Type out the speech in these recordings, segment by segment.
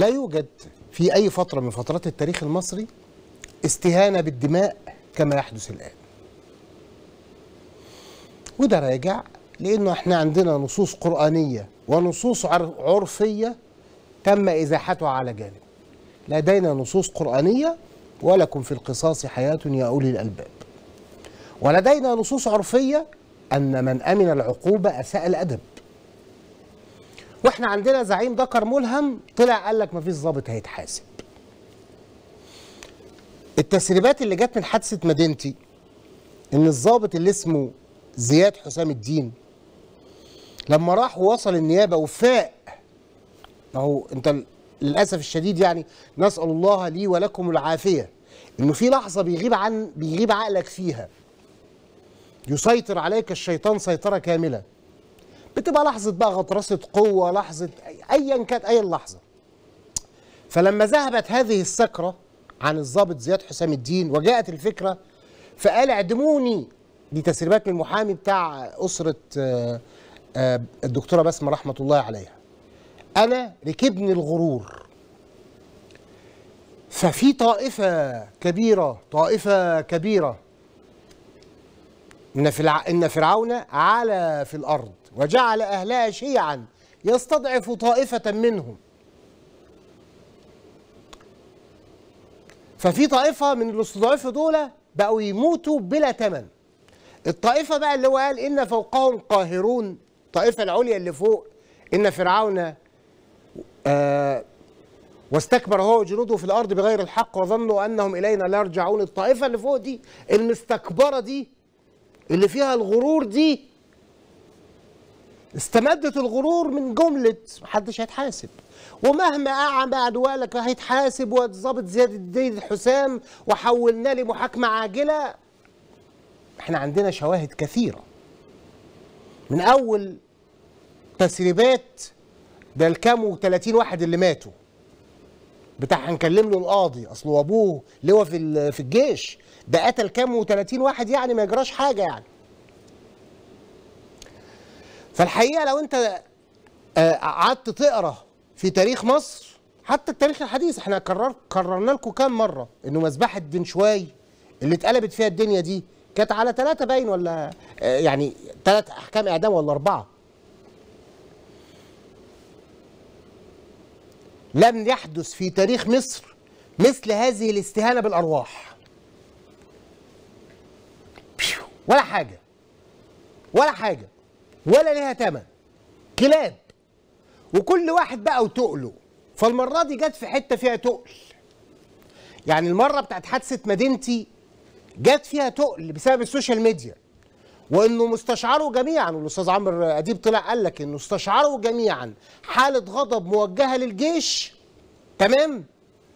لا يوجد في أي فترة من فترات التاريخ المصري استهانة بالدماء كما يحدث الآن وده راجع لأنه احنا عندنا نصوص قرآنية ونصوص عرفية تم إزاحتها على جانب لدينا نصوص قرآنية ولكم في القصاص حياة يا أولي الألباب ولدينا نصوص عرفية أن من أمن العقوبة أساء الأدب واحنا عندنا زعيم ذكر ملهم طلع قال لك مفيش ظابط هيتحاسب التسريبات اللي جت من حادثه مدينتي ان الظابط اللي اسمه زياد حسام الدين لما راح ووصل النيابه وفاق ما هو انت للاسف الشديد يعني نسال الله لي ولكم العافيه انه في لحظه بيغيب عن بيغيب عقلك فيها يسيطر عليك الشيطان سيطره كامله بتبقى لحظه بقى غطرسه قوه لحظه ايا كانت اي اللحظه فلما ذهبت هذه السكره عن الضابط زياد حسام الدين وجاءت الفكره فقال اعدموني دي تسريبات من المحامي بتاع اسره آه، آه، الدكتوره بسمه رحمه الله عليها انا ركبني الغرور ففي طائفه كبيره طائفه كبيره ان ان فرعون علا في الارض وجعل أهلها شيعا يستضعف طائفة منهم ففي طائفة من اللي استضعفوا دول بقوا يموتوا بلا تمن الطائفة بقى اللي هو قال إن فوقهم قاهرون الطائفة العليا اللي فوق إن فرعون آه واستكبر هو وجنوده في الارض بغير الحق وظنوا انهم الينا لا يرجعون الطائفه اللي فوق دي المستكبره دي اللي فيها الغرور دي استمدت الغرور من جملة محدش هيتحاسب ومهما أعمى أدوالك هيتحاسب واتظبط زياد الدين الحسام وحولنا لمحاكمة عاجلة احنا عندنا شواهد كثيرة من أول تسريبات ده الكام و30 واحد اللي ماتوا بتاع هنكلم له القاضي اصله ابوه لواء في في الجيش ده قتل كام و30 واحد يعني ما يجراش حاجه يعني فالحقيقه لو انت آه، قعدت تقرا في تاريخ مصر حتى التاريخ الحديث احنا كرر كررنا لكم كام مره انه مذبحه دنشواي اللي اتقلبت فيها الدنيا دي كانت على ثلاثه باين ولا آه، يعني ثلاث احكام اعدام ولا اربعه لم يحدث في تاريخ مصر مثل هذه الاستهانه بالارواح ولا حاجه ولا حاجه ولا ليها ثمن كلاب وكل واحد بقى وتقله فالمره دي جت في حته فيها تقل يعني المره بتاعت حادثه مدينتي جت فيها تقل بسبب السوشيال ميديا وانه مستشعروا جميعا والاستاذ عمرو اديب طلع قال لك انه استشعروا جميعا حاله غضب موجهه للجيش تمام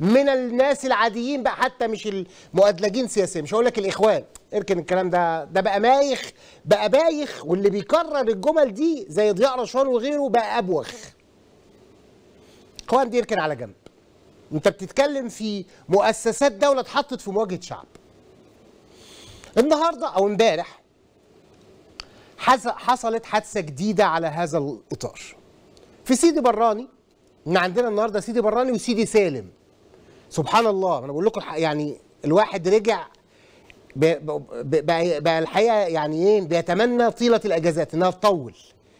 من الناس العاديين بقى حتى مش المؤدلجين سياسيا مش هقول لك الاخوان اركن الكلام ده ده بقى مايخ بقى بايخ واللي بيكرر الجمل دي زي ضياء رشوان وغيره بقى ابوخ قوام دي اركن على جنب انت بتتكلم في مؤسسات دوله اتحطت في مواجهه شعب النهارده او امبارح حصلت حادثه جديده على هذا الاطار في سيدي براني ان عندنا النهارده سيدي براني وسيدي سالم سبحان الله انا بقول لكم يعني الواحد رجع بقى الحقيقه يعني ايه بيتمنى طيله الاجازات انها تطول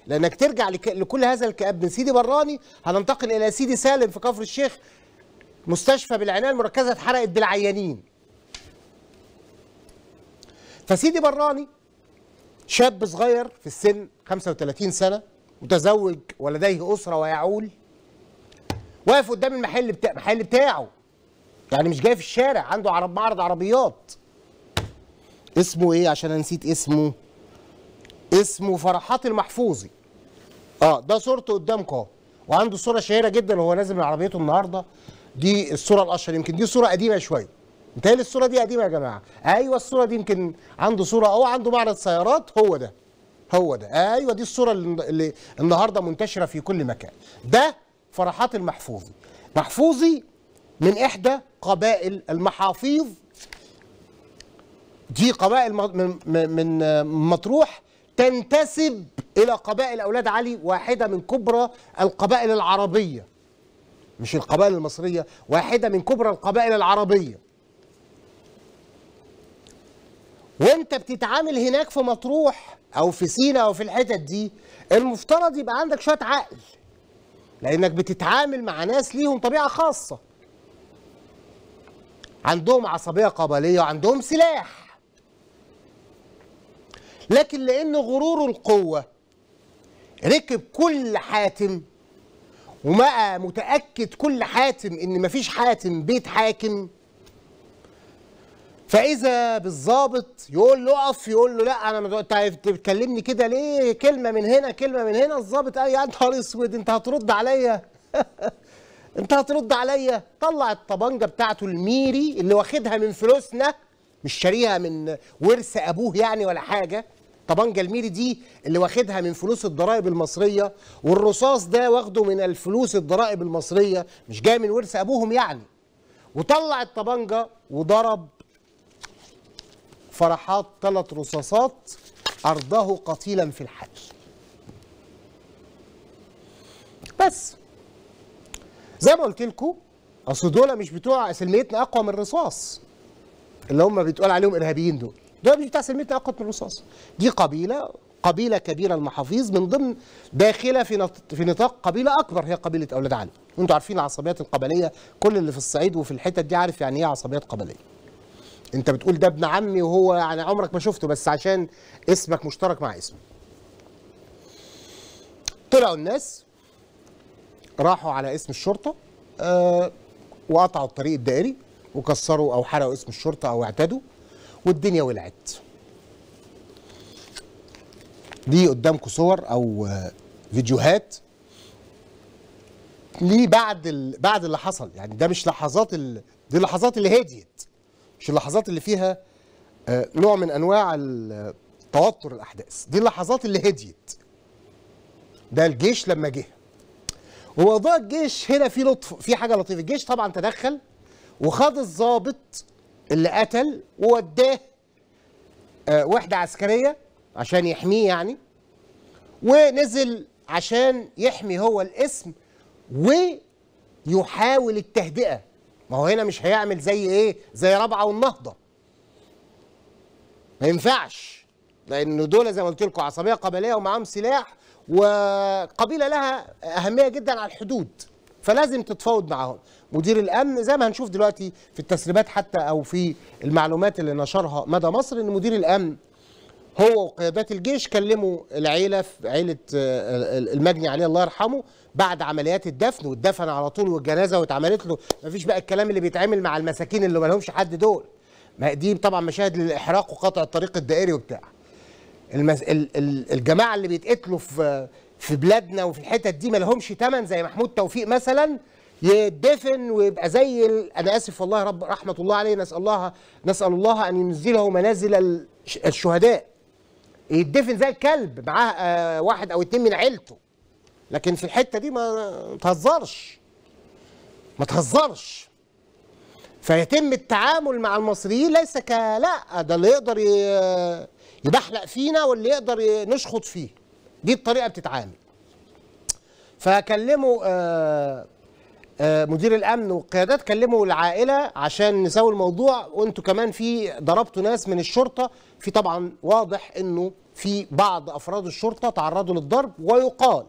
لانك ترجع لكل هذا الكآب من سيدي براني هننتقل الى سيدي سالم في كفر الشيخ مستشفى بالعنايه المركزه اتحرقت بالعيانين فسيدي براني شاب صغير في السن 35 سنه متزوج ولديه اسره ويعول واقف قدام المحل بتاع المحل بتاعه يعني مش جاي في الشارع عنده عرب معرض عربيات اسمه ايه عشان انا نسيت اسمه اسمه فرحات المحفوظي اه ده صورته قدامكم وعنده صوره شهيره جدا وهو نازل من عربيته النهارده دي الصوره الاشهر يمكن دي صوره قديمه شويه متهيألي الصوره دي قديمه يا جماعه ايوه الصوره دي يمكن عنده صوره او عنده معرض سيارات هو ده هو ده ايوه دي الصوره اللي النهارده منتشره في كل مكان ده فرحات المحفوظي محفوظي من احدى قبائل المحافيظ دي قبائل من آه، مطروح تنتسب الى قبائل اولاد علي واحده من كبرى القبائل العربيه مش القبائل المصريه واحده من كبرى القبائل العربيه وانت بتتعامل هناك في مطروح او في سينا او في الحتت دي المفترض يبقى عندك شويه عقل لانك بتتعامل مع ناس ليهم طبيعه خاصه عندهم عصبيه قبليه وعندهم سلاح لكن لأن غرور القوة ركب كل حاتم ومقى متأكد كل حاتم إن مفيش حاتم بيت حاكم فإذا بالظابط يقول له أقف يقول له لا أنا أنت بتكلمني طيب، كده ليه كلمة من هنا كلمة من هنا الظابط قال يا نهار أسود أنت هترد عليا أنت هترد عليا طلع الطبنجة بتاعته الميري اللي واخدها من فلوسنا مش شاريها من ورث أبوه يعني ولا حاجة طبنجه الميري دي اللي واخدها من فلوس الضرائب المصريه والرصاص ده واخده من الفلوس الضرائب المصريه مش جاي من ورث ابوهم يعني وطلع الطبنجه وضرب فرحات ثلاث رصاصات ارضاه قتيلا في الحقل بس زي ما قلت لكم اصل دول مش بتوع سلميتنا اقوى من الرصاص اللي هم بتقول عليهم ارهابيين دول ده مش بتاع سلمتنا أقوت من الرصاص دي قبيلة قبيلة كبيرة المحافيظ من ضمن داخلة في في نطاق قبيلة أكبر هي قبيلة أولاد علي وانتم عارفين العصبيات القبلية كل اللي في الصعيد وفي الحتت دي عارف يعني إيه عصبيات قبلية انت بتقول ده ابن عمي وهو يعني عمرك ما شفته بس عشان اسمك مشترك مع اسمه طلعوا الناس راحوا على اسم الشرطه آه وقطعوا الطريق الدائري وكسروا او حرقوا اسم الشرطه او اعتدوا والدنيا ولعت دي قدامكم صور او آه، فيديوهات ليه بعد ال... بعد اللي حصل يعني ده مش لحظات ال... دي اللحظات اللي هديت مش اللحظات اللي فيها آه، نوع من انواع آه، توتر الاحداث دي اللحظات اللي هديت ده الجيش لما جه وموضوع الجيش هنا في لطف في حاجه لطيفه الجيش طبعا تدخل وخد الضابط اللي قتل ووداه آه، وحده عسكريه عشان يحميه يعني ونزل عشان يحمي هو الاسم ويحاول التهدئه ما هو هنا مش هيعمل زي ايه زي رابعه والنهضه ما ينفعش لان دول زي ما قلت لكم عصبيه قبليه ومعاهم سلاح وقبيله لها اهميه جدا على الحدود فلازم تتفاوض معاهم مدير الامن زي ما هنشوف دلوقتي في التسريبات حتى او في المعلومات اللي نشرها مدى مصر ان مدير الامن هو وقيادات الجيش كلموا العيله في عيله آه، آه، المجني عليه الله يرحمه بعد عمليات الدفن واتدفن على طول والجنازه واتعملت له مفيش بقى الكلام اللي بيتعمل مع المساكين اللي ما لهمش حد دول ما دي طبعا مشاهد للاحراق وقطع الطريق الدائري وبتاع المس... ال... ال... الجماعه اللي بيتقتلوا في في بلادنا وفي الحتت دي ما لهمش ثمن زي محمود توفيق مثلا يدفن ويبقى زي انا اسف والله رب رحمه الله عليه نسال الله نسال الله ان ينزله منازل الشهداء يدفن زي الكلب معاه واحد او اتنين من عيلته لكن في الحته دي ما تهزرش ما تهزرش فيتم التعامل مع المصريين ليس كلا لا ده اللي يقدر يبحلق فينا واللي يقدر نشخط فيه دي الطريقه بتتعامل فكلموا آه آه، مدير الامن والقيادات كلموا العائله عشان نساوي الموضوع وانتوا كمان في ضربتوا ناس من الشرطه في طبعا واضح انه في بعض افراد الشرطه تعرضوا للضرب ويقال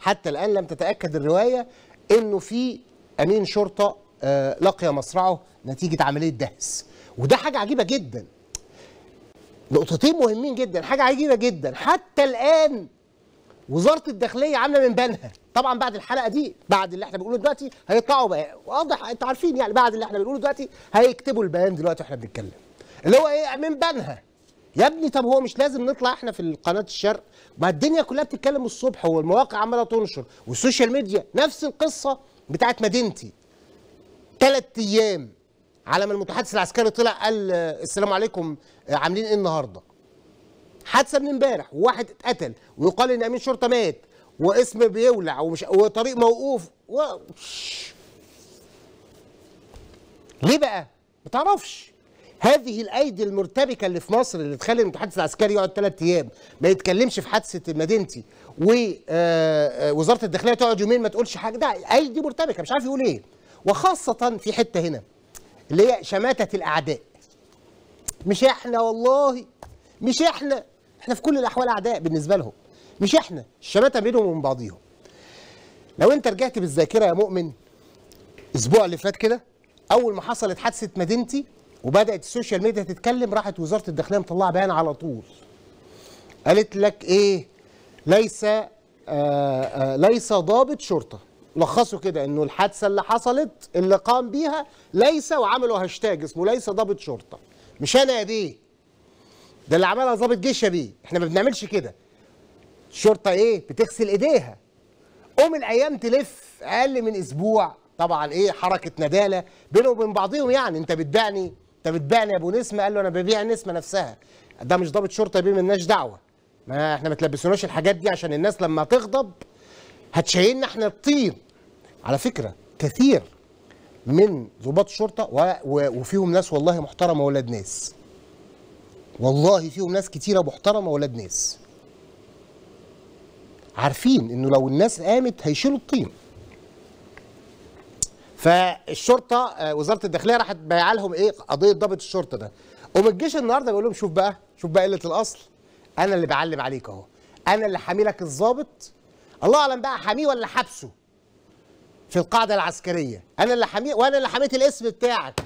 حتى الان لم تتاكد الروايه انه في امين شرطه آه، لقي مصرعه نتيجه عمليه دهس وده حاجه عجيبه جدا نقطتين مهمين جدا حاجه عجيبه جدا حتى الان وزاره الداخليه عامله من بالها طبعا بعد الحلقه دي بعد اللي احنا بنقوله دلوقتي هيطلعوا بقى واضح انتوا عارفين يعني بعد اللي احنا بنقوله دلوقتي هيكتبوا البيان دلوقتي واحنا بنتكلم اللي هو ايه من بالها يا ابني طب هو مش لازم نطلع احنا في قناه الشرق ما الدنيا كلها بتتكلم الصبح والمواقع عماله تنشر والسوشيال ميديا نفس القصه بتاعت مدينتي ثلاث ايام على ما المتحدث العسكري طلع قال السلام عليكم عاملين ايه النهارده حادثه من امبارح وواحد اتقتل ويقال ان امين شرطه مات واسم بيولع ومش وطريق موقوف و... ليه بقى؟ ما تعرفش هذه الايدي المرتبكه اللي في مصر اللي تخلي المتحدث العسكري يقعد ثلاث ايام ما يتكلمش في حادثه مدينتي ووزاره آه، آه، الداخليه تقعد يومين ما تقولش حاجه ده ايدي مرتبكه مش عارف يقول ايه وخاصه في حته هنا اللي هي شماته الاعداء مش احنا والله مش احنا احنا في كل الاحوال اعداء بالنسبه لهم مش احنا الشماتة بينهم وبين بعضيهم لو انت رجعت بالذاكره يا مؤمن اسبوع اللي فات كده اول ما حصلت حادثه مدينتي وبدات السوشيال ميديا تتكلم راحت وزاره الداخليه مطلعه بيان على طول قالت لك ايه ليس آآ آه، آآ آه، ليس ضابط شرطه لخصوا كده انه الحادثه اللي حصلت اللي قام بيها ليس وعملوا هاشتاج اسمه ليس ضابط شرطه مش انا يا بيه ده اللي عملها ظابط جيش يا بيه احنا ما بنعملش كده الشرطه ايه بتغسل ايديها قوم الايام تلف اقل من اسبوع طبعا ايه حركه نداله بينهم وبين بعضهم يعني انت بتبيعني انت بتبيعني يا ابو نسمه قال له انا ببيع النسمه نفسها ده مش ضابط شرطه بيه مالناش دعوه ما احنا ما تلبسوناش الحاجات دي عشان الناس لما تغضب هتشيلنا احنا الطين على فكره كثير من ضباط الشرطه وفيهم ناس والله محترمه ولاد ناس والله فيهم ناس كتيرة محترمة ولاد ناس عارفين انه لو الناس قامت هيشيلوا الطين فالشرطه آه، وزاره الداخليه راحت بايعه لهم ايه قضيه ضابط الشرطه ده قوم الجيش النهارده بيقول لهم شوف بقى شوف بقى قله الاصل انا اللي بعلم عليك اهو انا اللي حاملك الضابط الله اعلم بقى حاميه ولا حبسه في القاعده العسكريه انا اللي حاميه وانا اللي حميت الاسم بتاعك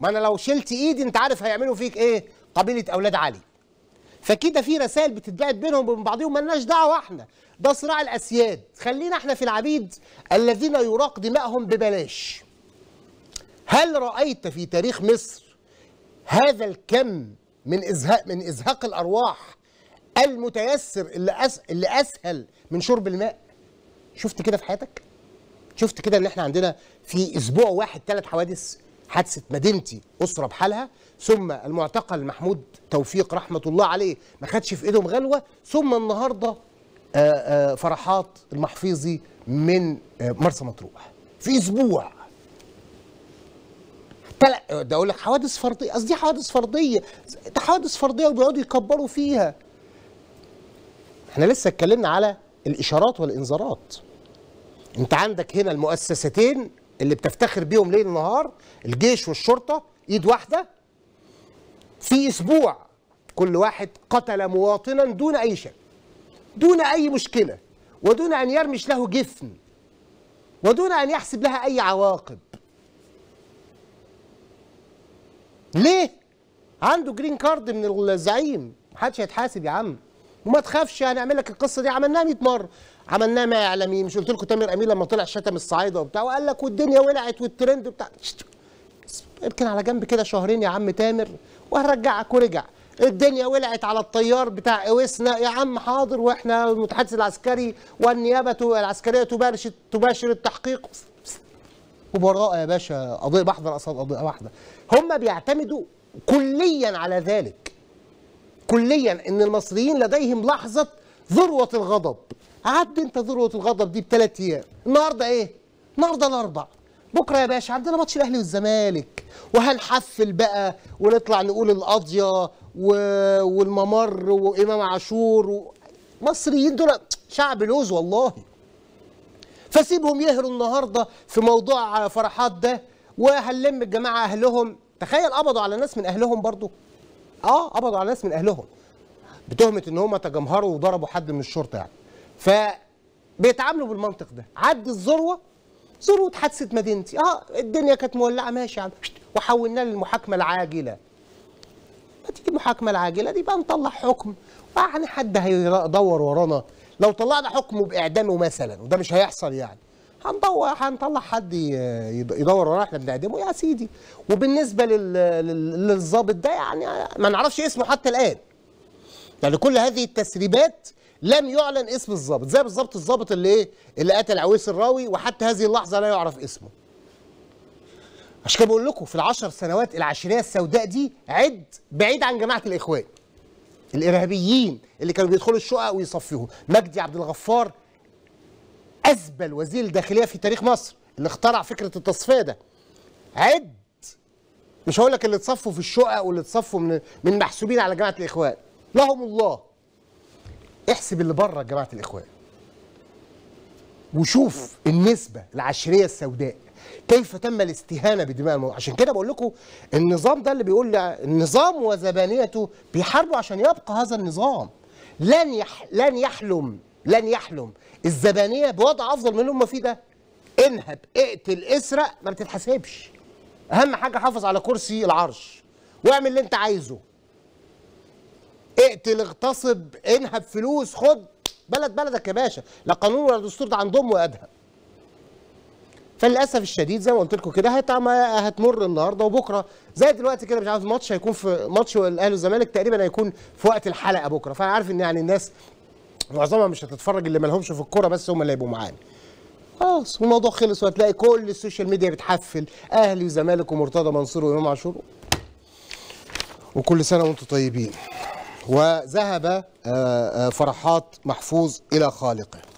ما انا لو شلت ايدي انت عارف هيعملوا فيك ايه قبيله اولاد علي فكده في رسائل بتتبعت بينهم وبين بعضهم مالناش دعوه احنا ده صراع الاسياد خلينا احنا في العبيد الذين يراق دمائهم ببلاش هل رايت في تاريخ مصر هذا الكم من ازهاق من ازهاق الارواح المتيسر اللي أس... اللي اسهل من شرب الماء شفت كده في حياتك شفت كده ان احنا عندنا في اسبوع واحد ثلاث حوادث حادثه مدينتي اسره بحالها ثم المعتقل محمود توفيق رحمه الله عليه ما خدش في ايدهم غلوه ثم النهارده آه، آه، فرحات المحفيظي من آه، مرسى مطروح في اسبوع تل... ده اقول لك حوادث فرديه قصدي حوادث فرديه ده حوادث فرديه وبيقعدوا يكبروا فيها احنا لسه اتكلمنا على الاشارات والانذارات انت عندك هنا المؤسستين اللي بتفتخر بيهم ليل نهار الجيش والشرطه ايد واحده في اسبوع كل واحد قتل مواطنا دون اي شك دون اي مشكله ودون ان يرمش له جفن ودون ان يحسب لها اي عواقب ليه عنده جرين كارد من الزعيم محدش هيتحاسب يا عم وما تخافش هنعمل لك القصه دي عملناها 100 مره عملناه مع اعلاميين مش قلت لكم تامر امين لما طلع شتم الصعايده وبتاع وقال لك والدنيا ولعت والترند بتاع يمكن على جنب كده شهرين يا عم تامر وهرجعك ورجع الدنيا ولعت على الطيار بتاع اويسنا يا عم حاضر واحنا المتحدث العسكري والنيابه العسكريه تباشر تباشر التحقيق وبراءه يا باشا قضيه بحضر قصاد قضيه واحده هم بيعتمدوا كليا على ذلك كليا ان المصريين لديهم لحظه ذروه الغضب عد انت ذروه الغضب دي بثلاث ايام النهارده ايه النهارده الاربع بكره يا باشا عندنا ماتش الاهلي والزمالك وهنحفل بقى ونطلع نقول القاضيه و... والممر وامام عاشور و... مصريين دول شعب لوز والله فسيبهم يهروا النهارده في موضوع فرحات ده وهنلم الجماعه اهلهم تخيل قبضوا على ناس من اهلهم برضو اه قبضوا على ناس من اهلهم بتهمه ان هم تجمهروا وضربوا حد من الشرطه يعني فبيتعاملوا بالمنطق ده عدي الذروه ذروه حادثه مدينتي اه الدنيا كانت مولعه ماشي يا عم وحولناه للمحاكمه العاجله ما تيجي المحاكمه العاجله دي بقى نطلع حكم يعني حد هيدور ورانا لو طلعنا حكمه باعدامه مثلا وده مش هيحصل يعني هندور هنطلع حد يدور ورانا احنا بنعدمه يا سيدي وبالنسبه للظابط ده يعني ما نعرفش اسمه حتى الان يعني كل هذه التسريبات لم يعلن اسم الضابط زي بالظبط الضابط اللي ايه اللي قتل عويس الراوي وحتى هذه اللحظه لا يعرف اسمه عشان كده بقول لكم في العشر سنوات العشريه السوداء دي عد بعيد عن جماعه الاخوان الارهابيين اللي كانوا بيدخلوا الشقق ويصفيهم مجدي عبد الغفار اذبل وزير الداخليه في تاريخ مصر اللي اخترع فكره التصفيه ده عد مش هقول لك اللي اتصفوا في الشقق واللي اتصفوا من من محسوبين على جماعه الاخوان لهم الله احسب اللي بره يا جماعه الاخوان وشوف النسبه العشريه السوداء كيف تم الاستهانه بدماء المواطنين عشان كده بقول لكم النظام ده اللي بيقول النظام وزبانيته بيحاربوا عشان يبقى هذا النظام لن يح... لن يحلم لن يحلم الزبانيه بوضع افضل من اللي هم فيه ده انهب اقتل اسرق ما بتتحاسبش اهم حاجه حافظ على كرسي العرش واعمل اللي انت عايزه اقتل اغتصب انهب فلوس خد بلد بلدك يا باشا لا قانون ولا دستور ده عندهم وادهم فللاسف الشديد زي ما قلت لكم كده هتمر النهارده وبكره زي دلوقتي كده مش عارف الماتش هيكون في ماتش الاهلي والزمالك تقريبا هيكون في وقت الحلقه بكره فانا عارف ان يعني الناس معظمها مش هتتفرج اللي مالهمش في الكوره بس هم اللي هيبقوا معانا خلاص والموضوع خلص وهتلاقي كل السوشيال ميديا بتحفل اهلي وزمالك ومرتضى منصور وامام عاشور وكل سنه وانتم طيبين وذهب آه، آه، فرحات محفوظ إلى خالقه